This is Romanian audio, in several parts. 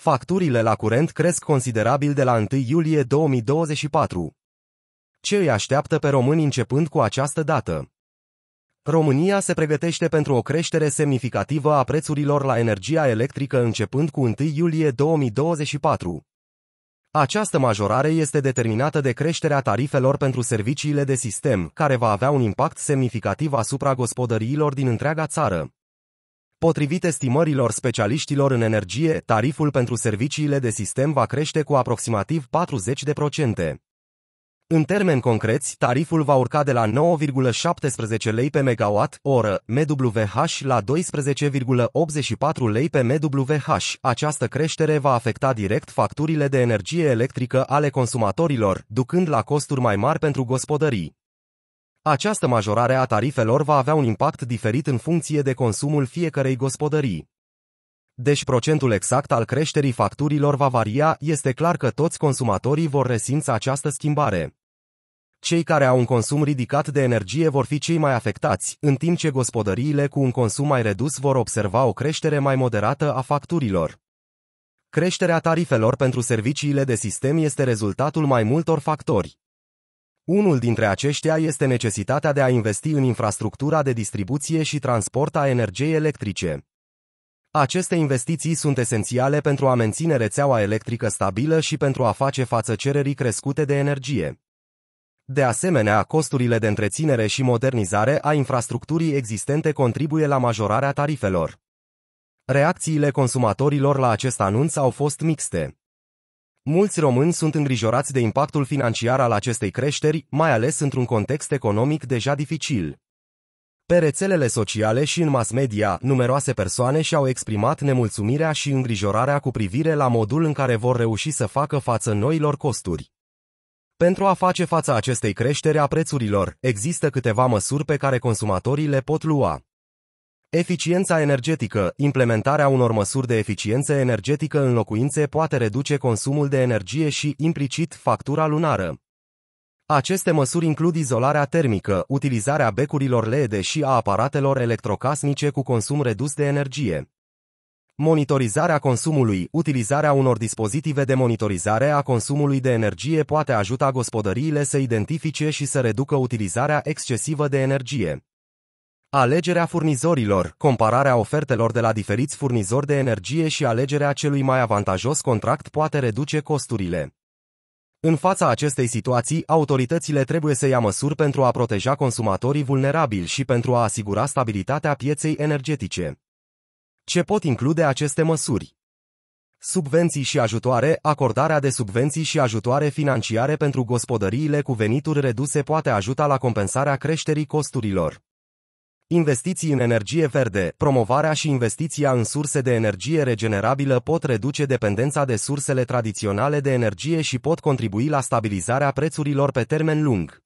Facturile la curent cresc considerabil de la 1 iulie 2024. Ce îi așteaptă pe români începând cu această dată? România se pregătește pentru o creștere semnificativă a prețurilor la energia electrică începând cu 1 iulie 2024. Această majorare este determinată de creșterea tarifelor pentru serviciile de sistem, care va avea un impact semnificativ asupra gospodăriilor din întreaga țară. Potrivit estimărilor specialiștilor în energie, tariful pentru serviciile de sistem va crește cu aproximativ 40%. În termeni concreți, tariful va urca de la 9,17 lei pe megawatt oră MWH la 12,84 lei pe MWH. Această creștere va afecta direct facturile de energie electrică ale consumatorilor, ducând la costuri mai mari pentru gospodării. Această majorare a tarifelor va avea un impact diferit în funcție de consumul fiecărei gospodării. Deci procentul exact al creșterii facturilor va varia, este clar că toți consumatorii vor resimți această schimbare. Cei care au un consum ridicat de energie vor fi cei mai afectați, în timp ce gospodăriile cu un consum mai redus vor observa o creștere mai moderată a facturilor. Creșterea tarifelor pentru serviciile de sistem este rezultatul mai multor factori. Unul dintre aceștia este necesitatea de a investi în infrastructura de distribuție și transport a energiei electrice. Aceste investiții sunt esențiale pentru a menține rețeaua electrică stabilă și pentru a face față cererii crescute de energie. De asemenea, costurile de întreținere și modernizare a infrastructurii existente contribuie la majorarea tarifelor. Reacțiile consumatorilor la acest anunț au fost mixte. Mulți români sunt îngrijorați de impactul financiar al acestei creșteri, mai ales într-un context economic deja dificil. Pe rețelele sociale și în mass media, numeroase persoane și-au exprimat nemulțumirea și îngrijorarea cu privire la modul în care vor reuși să facă față noilor costuri. Pentru a face față acestei creșteri a prețurilor, există câteva măsuri pe care consumatorii le pot lua. Eficiența energetică, implementarea unor măsuri de eficiență energetică în locuințe poate reduce consumul de energie și, implicit, factura lunară. Aceste măsuri includ izolarea termică, utilizarea becurilor LED și a aparatelor electrocasnice cu consum redus de energie. Monitorizarea consumului, utilizarea unor dispozitive de monitorizare a consumului de energie poate ajuta gospodăriile să identifice și să reducă utilizarea excesivă de energie. Alegerea furnizorilor, compararea ofertelor de la diferiți furnizori de energie și alegerea celui mai avantajos contract poate reduce costurile. În fața acestei situații, autoritățile trebuie să ia măsuri pentru a proteja consumatorii vulnerabili și pentru a asigura stabilitatea pieței energetice. Ce pot include aceste măsuri? Subvenții și ajutoare, acordarea de subvenții și ajutoare financiare pentru gospodăriile cu venituri reduse poate ajuta la compensarea creșterii costurilor. Investiții în energie verde, promovarea și investiția în surse de energie regenerabilă pot reduce dependența de sursele tradiționale de energie și pot contribui la stabilizarea prețurilor pe termen lung.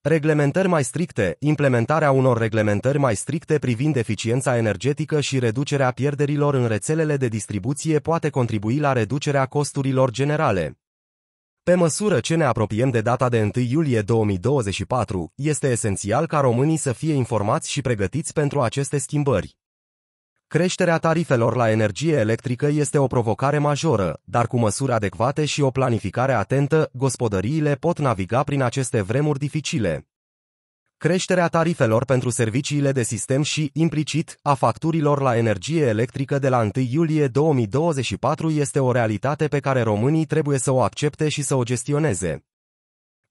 Reglementări mai stricte, implementarea unor reglementări mai stricte privind eficiența energetică și reducerea pierderilor în rețelele de distribuție poate contribui la reducerea costurilor generale. Pe măsură ce ne apropiem de data de 1 iulie 2024, este esențial ca românii să fie informați și pregătiți pentru aceste schimbări. Creșterea tarifelor la energie electrică este o provocare majoră, dar cu măsuri adecvate și o planificare atentă, gospodăriile pot naviga prin aceste vremuri dificile creșterea tarifelor pentru serviciile de sistem și, implicit, a facturilor la energie electrică de la 1 iulie 2024 este o realitate pe care românii trebuie să o accepte și să o gestioneze.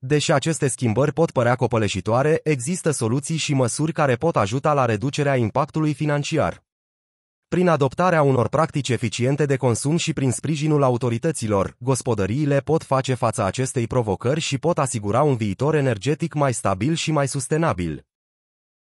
Deși aceste schimbări pot părea copăleșitoare, există soluții și măsuri care pot ajuta la reducerea impactului financiar prin adoptarea unor practici eficiente de consum și prin sprijinul autorităților, gospodăriile pot face fața acestei provocări și pot asigura un viitor energetic mai stabil și mai sustenabil.